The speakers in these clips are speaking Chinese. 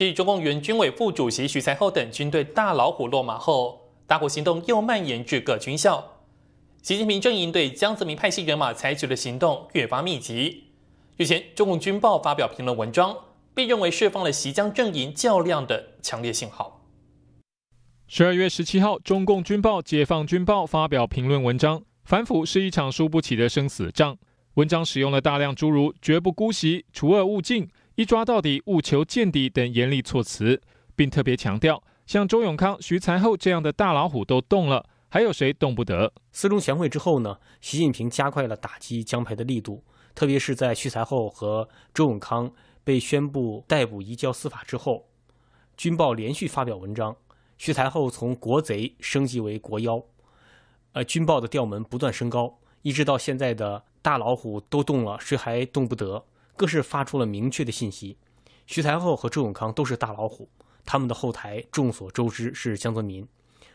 继中共原军委副主席徐才厚等军队大老虎落马后，打虎行动又蔓延至各军校。习近平阵营对江泽民派系人马采取的行动越发密集。日前，中共军报发表评论文章，被认为释放了习江阵营较量的强烈信号。十二月十七号，中共军报《解放军报》发表评论文章，反腐是一场输不起的生死战。文章使用了大量诸如“绝不姑息”“除恶务尽”。一抓到底、务求见底等严厉措辞，并特别强调，像周永康、徐才厚这样的大老虎都动了，还有谁动不得？四中全会之后呢？习近平加快了打击江派的力度，特别是在徐才厚和周永康被宣布逮捕移交司法之后，军报连续发表文章，徐才厚从国贼升级为国妖，呃，军报的调门不断升高，一直到现在的大老虎都动了，谁还动不得？更是发出了明确的信息，徐才厚和周永康都是大老虎，他们的后台众所周知是江泽民。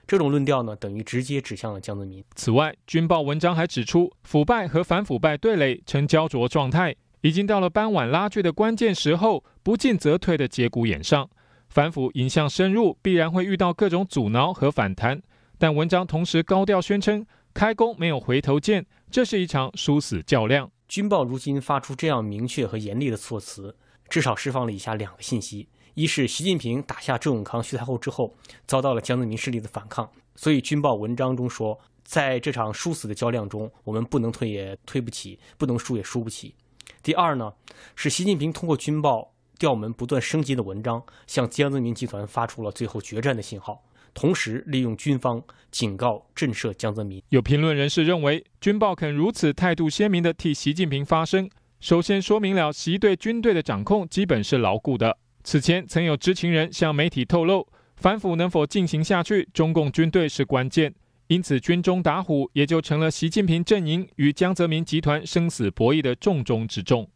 这种论调呢，等于直接指向了江泽民。此外，军报文章还指出，腐败和反腐败对垒呈焦灼状态，已经到了扳腕拉锯的关键时候，不进则退的节骨眼上。反腐引向深入，必然会遇到各种阻挠和反弹。但文章同时高调宣称，开弓没有回头箭，这是一场殊死较量。军报如今发出这样明确和严厉的措辞，至少释放了以下两个信息：一是习近平打下郑永康、徐太后之后，遭到了江泽民势力的反抗，所以军报文章中说，在这场殊死的较量中，我们不能退也退不起，不能输也输不起。第二呢，是习近平通过军报调门不断升级的文章，向江泽民集团发出了最后决战的信号。同时利用军方警告震慑江泽民。有评论人士认为，军报肯如此态度鲜明地替习近平发声，首先说明了习对军队的掌控基本是牢固的。此前曾有知情人向媒体透露，反腐能否进行下去，中共军队是关键。因此，军中打虎也就成了习近平阵营与江泽民集团生死博弈的重中之重。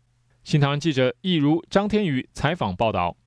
新唐人记者易如、张天宇采访报道。